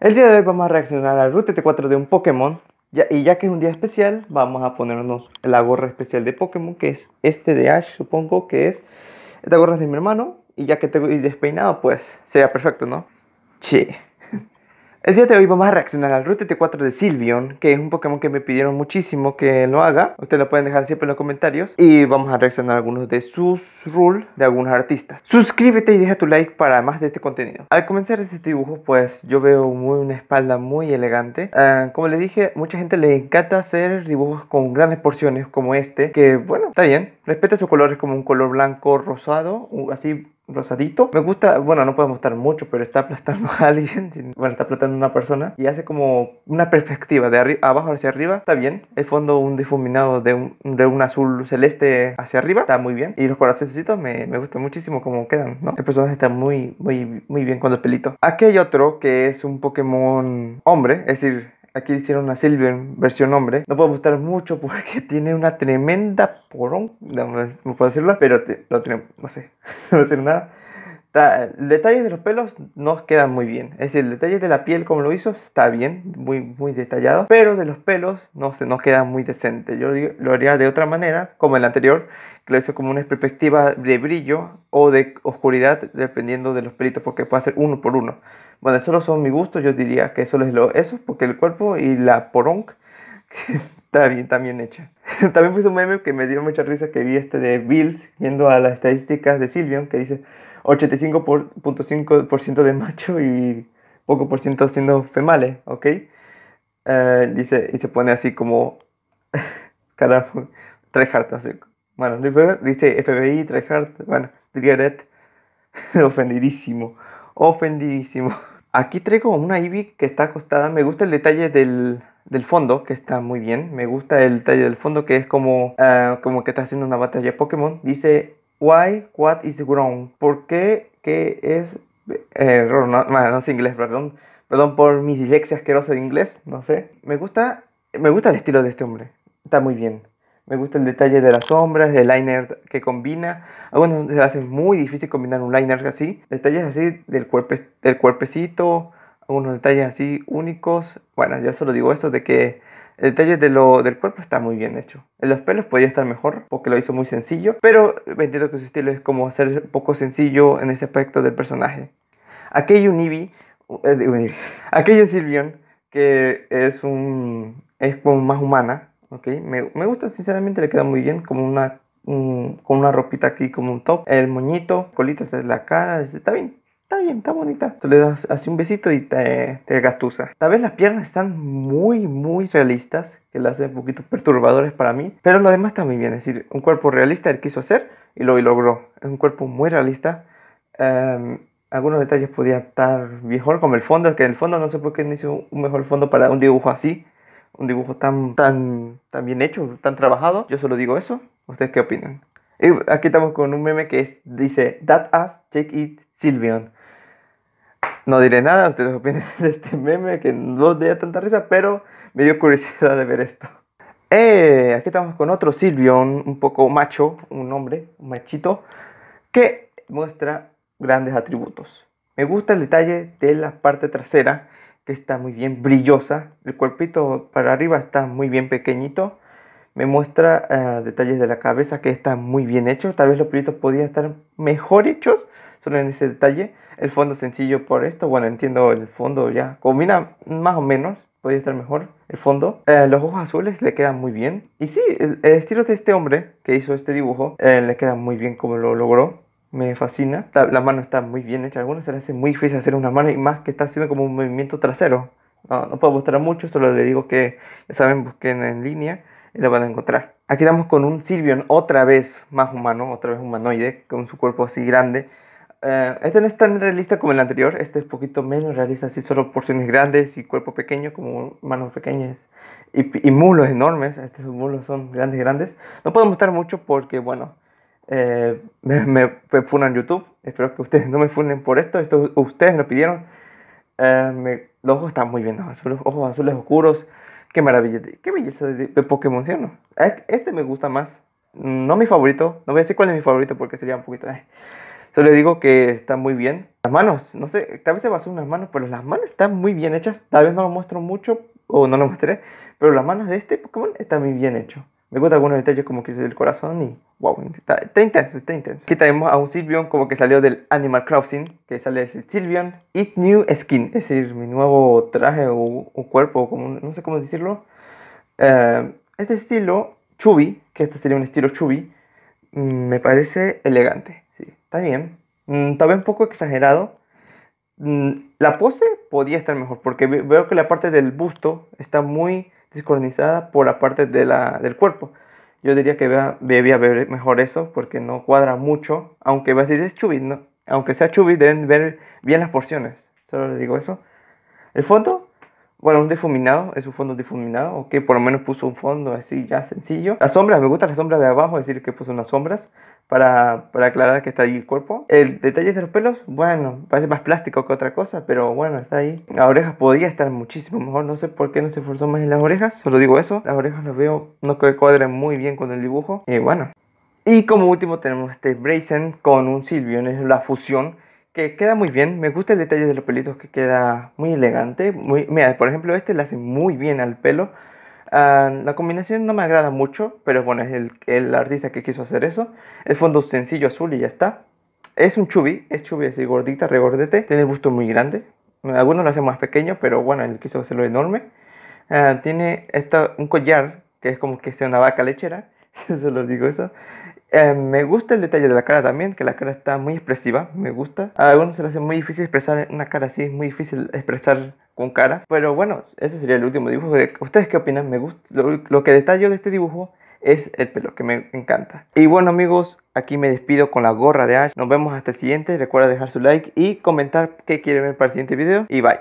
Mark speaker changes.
Speaker 1: El día de hoy vamos a reaccionar al Route T4 de un Pokémon. y ya que es un día especial, vamos a ponernos la gorra especial de Pokémon, que es este de Ash, supongo que es. Esta gorra es de mi hermano. Y ya que tengo despeinado, pues sería perfecto, ¿no? Che. El día de hoy vamos a reaccionar al Route T4 de Silvion, que es un Pokémon que me pidieron muchísimo que lo haga. Ustedes lo pueden dejar siempre en los comentarios. Y vamos a reaccionar a algunos de sus rules de algunos artistas. Suscríbete y deja tu like para más de este contenido. Al comenzar este dibujo, pues yo veo muy, una espalda muy elegante. Ah, como le dije, mucha gente le encanta hacer dibujos con grandes porciones como este, que bueno, está bien. Respeta sus colores como un color blanco, rosado, así rosadito. Me gusta, bueno, no puedo estar mucho, pero está aplastando a alguien. Bueno, está aplastando a una persona y hace como una perspectiva de abajo hacia arriba. Está bien. El fondo, un difuminado de un, azul celeste hacia arriba. Está muy bien. Y los corazoncitos me, me gustan muchísimo como quedan, ¿no? El personaje está muy, muy, muy bien con el pelito. Aquí hay otro que es un Pokémon hombre, es decir, aquí hicieron una Silver versión hombre. No puedo gustar mucho porque tiene una tremenda porón, no, puedo decirlo, pero no sé, no voy a decir nada. detalles de los pelos no quedan muy bien. Es decir, detalles de la piel como lo hizo está bien, muy, muy detallado, pero de los pelos no se nos queda muy decente. Yo lo haría de otra manera, como el anterior, que lo hizo como una perspectiva de brillo o de oscuridad, dependiendo de los pelitos, porque puede ser uno por uno. Bueno, eso no son mi gusto, yo diría que eso es lo, eso porque el cuerpo y la poronk está bien, está bien hecha. También fue un meme que me dio mucha risa que vi este de Bills, viendo a las estadísticas de Silvion, que dice 85.5% de macho y poco por ciento siendo females, ¿ok? Eh, dice, y se pone así como, carajo, tres hartas, Bueno, dice FBI, tres hartas, bueno, diría ofendidísimo, ofendidísimo. Aquí traigo una Ivy que está acostada. Me gusta el detalle del, fondo, que está muy bien. Me gusta el detalle del fondo, que es como, ah, como que está haciendo una batalla Pokémon. Dice, why, what is wrong? ¿Por qué? ¿Qué es? Error, no, inglés, perdón. Perdón por mi dislexia asquerosa de inglés, no sé. Me gusta, me gusta el estilo de este hombre. Está muy bien. Me gusta el detalle de las sombras, el liner que combina. Algunos ah, se hace muy difícil combinar un liner así. Detalles así del, cuerpo del cuerpecito, algunos detalles así únicos. Bueno, ya solo digo eso de que el detalle de lo, del cuerpo está muy bien hecho. En los pelos podría estar mejor porque lo hizo muy sencillo, pero entiendo que su estilo es como hacer poco sencillo en ese aspecto del personaje. aquello hay aquello Eevee, que es, un, es como más humana, ¿ok? Me, me gusta, sinceramente le queda muy bien, como una, con una ropita aquí, como un top. El moñito, colita de la cara, este, está bien, está bien, está bonita. Tú le das así un besito y te, te Tal vez las piernas están muy, muy realistas, que las hacen un poquito perturbadoras para mí, pero lo demás está muy bien. Es decir, un cuerpo realista él quiso hacer y lo y logró. Es un cuerpo muy realista. Em, algunos detalles podía estar mejor, como el fondo, que en el fondo no sé por qué no hizo un mejor fondo para un dibujo así un dibujo tan, tan, tan bien hecho, tan trabajado. Yo solo digo eso. ¿Ustedes qué opinan? aquí estamos con un meme que dice, That ass, check it, Silvion. No diré nada, ustedes opinan de este meme que no os tanta risa, pero me dio curiosidad de ver esto. Eh, aquí estamos con otro Silvion, un poco macho, un hombre, un machito, que muestra grandes atributos. Me gusta el detalle de la parte trasera está muy bien brillosa, el cuerpito para arriba está muy bien pequeñito, me muestra eh, detalles de la cabeza que está muy bien hecho, tal vez los pelitos podían estar mejor hechos solo en ese detalle, el fondo sencillo por esto, bueno entiendo el fondo ya combina más o menos, podría estar mejor el fondo. Eh, los ojos azules le quedan muy bien. Y sí, el, estilo de este hombre que hizo este dibujo eh, le queda muy bien como lo logró me fascina. La, mano está muy bien hecha. Algunos se le hace muy difícil hacer una mano y más que está haciendo como un movimiento trasero. No, puedo mostrar mucho, solo le digo que ya saben, busquen en línea y lo van a encontrar. Aquí estamos con un Silvion, otra vez más humano, otra vez humanoide, con su cuerpo así grande. Eh, este no es tan realista como el anterior, este es un poquito menos realista, así solo porciones grandes y cuerpo pequeño, como manos pequeñas y, y mulos enormes. Estos mulos son grandes, grandes. No puedo mostrar mucho porque, bueno, eh, me, me, en YouTube. Espero que ustedes no me funen por esto. Esto ustedes lo pidieron. Eh, los ojos están muy bien, los ojos azules oscuros. Qué maravilla, qué belleza de, Pokémon, ¿sí o no? Este me gusta más. No mi favorito. No voy a decir cuál es mi favorito porque sería un poquito. Eh. Solo digo que está muy bien. Las manos, no sé, tal vez se basó en las manos, pero las manos están muy bien hechas. Tal vez no lo muestro mucho o no lo mostré, pero las manos de este Pokémon están muy bien hechas me gusta algunos detalles como que es el corazón y wow, está, intenso, está intenso. Aquí tenemos a un Silvion como que salió del Animal Crossing, que sale de Silvion It's New Skin, es decir, mi nuevo traje o, cuerpo, como, no sé cómo decirlo. Eh, este estilo, chubby, que este sería un estilo chubby, mm, me parece elegante, sí, está bien. Mm, tal vez un poco exagerado. Mm, la pose podía estar mejor, porque veo que la parte del busto está muy descolorizada por la parte de la, del cuerpo. Yo diría que vea, debía ver mejor eso porque no cuadra mucho, aunque va a decir es aunque sea chubis deben ver bien las porciones. Solo les digo eso. El fondo, bueno, un difuminado, es un fondo difuminado, o que por lo menos puso un fondo así ya sencillo. Las sombras, me gusta las sombras de abajo, es decir, que puso unas sombras para, aclarar que está ahí el cuerpo. El detalle de los pelos, bueno, parece más plástico que otra cosa, pero bueno, está ahí. La orejas podría estar muchísimo mejor, no sé por qué no se esforzó más en las orejas, solo digo eso. Las orejas las veo, no cuadran muy bien con el dibujo, y bueno. Y como último tenemos este Brazen con un silvio es la fusión que queda muy bien. Me gusta el detalle de los pelitos que queda muy elegante. Muy, mira, por ejemplo, este le hace muy bien al pelo. Ah, la combinación no me agrada mucho, pero bueno, es el, el, artista que quiso hacer eso. El fondo sencillo azul y ya está. Es un chubi, es chubi así gordita, regordete. Tiene el busto muy grande. Algunos lo hacen más pequeño, pero bueno, él quiso hacerlo enorme. Ah, tiene esta, un collar que es como que sea una vaca lechera. se lo digo eso. Eh, me gusta el detalle de la cara también, que la cara está muy expresiva, me gusta. A algunos se les hace muy difícil expresar una cara así, es muy difícil expresar con caras. Pero bueno, ese sería el último dibujo. De... ¿Ustedes qué opinan? Me gusta, lo, que detallo de este dibujo es el pelo que me encanta. Y bueno amigos, aquí me despido con la gorra de Ash. Nos vemos hasta el siguiente. Recuerda dejar su like y comentar qué quieren ver para el siguiente video. Y bye.